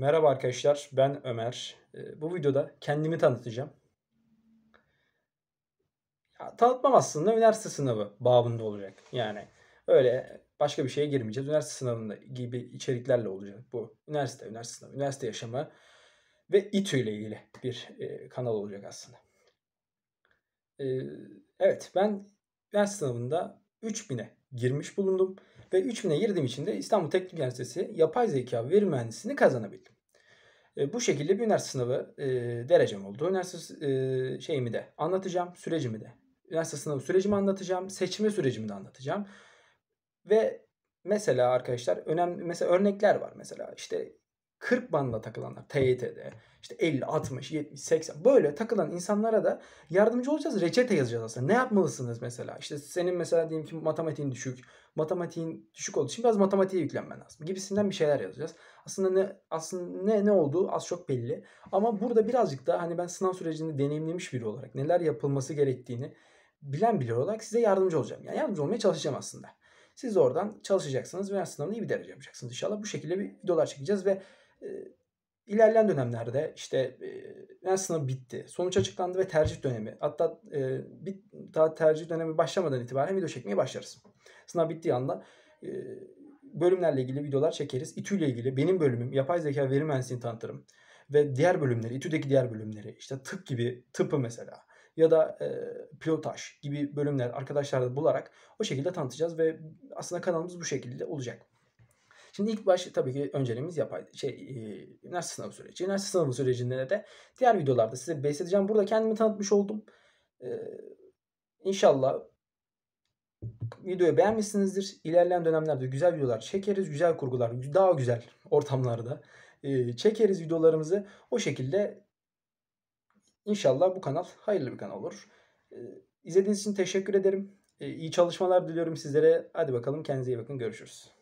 Merhaba arkadaşlar, ben Ömer. Ee, bu videoda kendimi tanıtacağım. Ya, tanıtmam aslında üniversite sınavı babında olacak. Yani öyle başka bir şeye girmeyeceğiz. Üniversite sınavında gibi içeriklerle olacak bu. Üniversite, üniversite sınavı, üniversite yaşamı ve İTÜ ile ilgili bir e, kanal olacak aslında. E, evet, ben üniversite sınavında 3000'e girmiş bulundum. Ve 3000'e girdiğim için de İstanbul Teknik Üniversitesi yapay zeka veri mühendisliğini kazanabildim. E, bu şekilde bir üniversite sınavı e, derecem oldu. Üniversite e, şeyimi de anlatacağım, sürecimi de. Üniversite sınavı sürecimi anlatacağım, seçme sürecimi de anlatacağım. Ve mesela arkadaşlar önemli mesela örnekler var mesela işte 40 bandla takılanlar TYT'de işte 50, 60, 70, 80 böyle takılan insanlara da yardımcı olacağız. Reçete yazacağız aslında. Ne yapmalısınız mesela? İşte senin mesela diyelim ki matematiğin düşük. Matematiğin düşük olduğu için biraz matematiğe yüklenmen lazım. Gibisinden bir şeyler yazacağız. Aslında ne aslında ne ne olduğu az çok belli. Ama burada birazcık da hani ben sınav sürecini deneyimlemiş biri olarak neler yapılması gerektiğini bilen biri olarak size yardımcı olacağım. Yani yardımcı olmaya çalışacağım aslında. Siz oradan çalışacaksınız ve sınavını iyi bir derece yapacaksınız inşallah. Bu şekilde bir videolar çekeceğiz ve İlerleyen dönemlerde işte ön sınavı bitti. Sonuç açıklandı ve tercih dönemi. Hatta e, bit, daha tercih dönemi başlamadan itibaren video çekmeye başlarız. Sınav bittiği anda e, bölümlerle ilgili videolar çekeriz. İTÜ ile ilgili benim bölümüm yapay zeka veri mühendisliğini tanıtırım. Ve diğer bölümleri, İTÜ'deki diğer bölümleri işte tıp gibi, tıpı mesela ya da e, pilotaj gibi bölümler arkadaşlarla bularak o şekilde tanıtacağız ve aslında kanalımız bu şekilde olacak. Şimdi ilk baş tabii ki önceliğimiz yapay şey e, üniversite sınavı süreci. Üniversite sınavı sürecinde de diğer videolarda size bahsedeceğim. Burada kendimi tanıtmış oldum. E, inşallah videoyu beğenmişsinizdir. İlerleyen dönemlerde güzel videolar çekeriz. Güzel kurgular, daha güzel ortamlarda e, çekeriz videolarımızı. O şekilde inşallah bu kanal hayırlı bir kanal olur. E, izlediğiniz için teşekkür ederim. E, iyi çalışmalar diliyorum sizlere. Hadi bakalım kendinize iyi bakın. Görüşürüz.